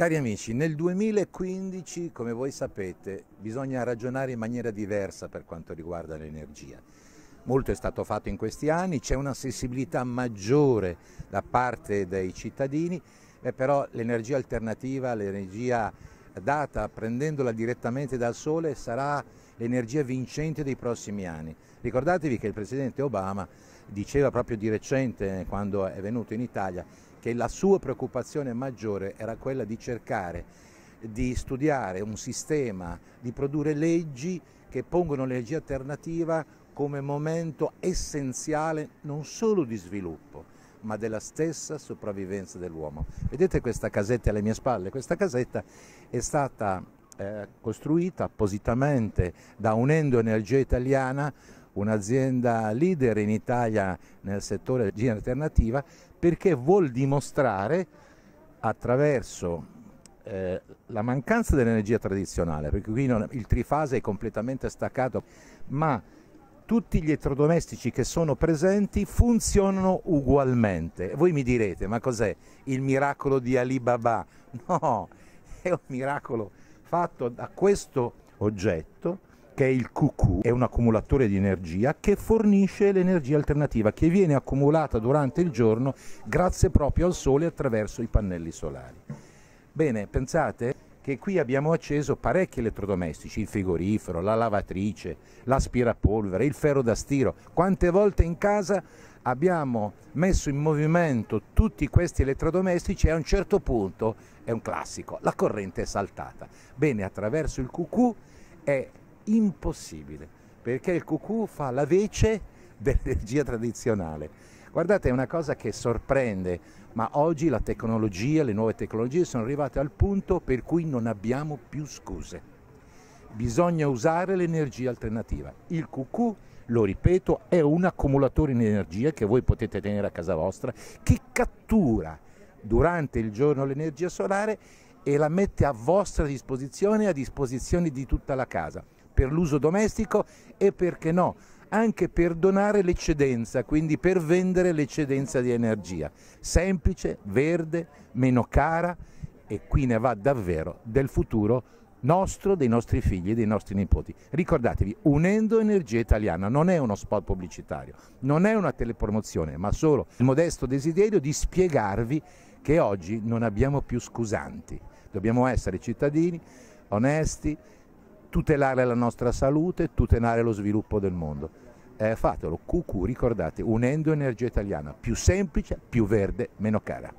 Cari amici, nel 2015, come voi sapete, bisogna ragionare in maniera diversa per quanto riguarda l'energia. Molto è stato fatto in questi anni, c'è una sensibilità maggiore da parte dei cittadini, eh, però l'energia alternativa, l'energia data prendendola direttamente dal sole sarà l'energia vincente dei prossimi anni. Ricordatevi che il Presidente Obama diceva proprio di recente, quando è venuto in Italia, che la sua preoccupazione maggiore era quella di cercare di studiare un sistema, di produrre leggi che pongono l'energia alternativa come momento essenziale non solo di sviluppo, ma della stessa sopravvivenza dell'uomo. Vedete questa casetta alle mie spalle? Questa casetta è stata eh, costruita appositamente da Unendo Energia italiana un'azienda leader in Italia nel settore energia alternativa perché vuol dimostrare attraverso eh, la mancanza dell'energia tradizionale, perché qui non, il trifase è completamente staccato, ma tutti gli elettrodomestici che sono presenti funzionano ugualmente. Voi mi direte, ma cos'è il miracolo di Alibaba? No, è un miracolo fatto da questo oggetto che è il QQ è un accumulatore di energia che fornisce l'energia alternativa che viene accumulata durante il giorno grazie proprio al sole attraverso i pannelli solari. Bene, pensate che qui abbiamo acceso parecchi elettrodomestici, il frigorifero, la lavatrice, l'aspirapolvere, il ferro da stiro. Quante volte in casa abbiamo messo in movimento tutti questi elettrodomestici e a un certo punto, è un classico, la corrente è saltata. Bene, attraverso il QQ è impossibile, perché il cucù fa la vece dell'energia tradizionale. Guardate, è una cosa che sorprende, ma oggi la tecnologia, le nuove tecnologie sono arrivate al punto per cui non abbiamo più scuse. Bisogna usare l'energia alternativa. Il QQ, lo ripeto, è un accumulatore di energia che voi potete tenere a casa vostra, che cattura durante il giorno l'energia solare e la mette a vostra disposizione e a disposizione di tutta la casa per l'uso domestico e perché no, anche per donare l'eccedenza, quindi per vendere l'eccedenza di energia. Semplice, verde, meno cara e qui ne va davvero del futuro nostro, dei nostri figli e dei nostri nipoti. Ricordatevi, Unendo Energia Italiana non è uno spot pubblicitario, non è una telepromozione, ma solo il modesto desiderio di spiegarvi che oggi non abbiamo più scusanti. Dobbiamo essere cittadini onesti, tutelare la nostra salute, tutelare lo sviluppo del mondo. Eh, fatelo, QQ, ricordate, unendo energia italiana, più semplice, più verde, meno cara.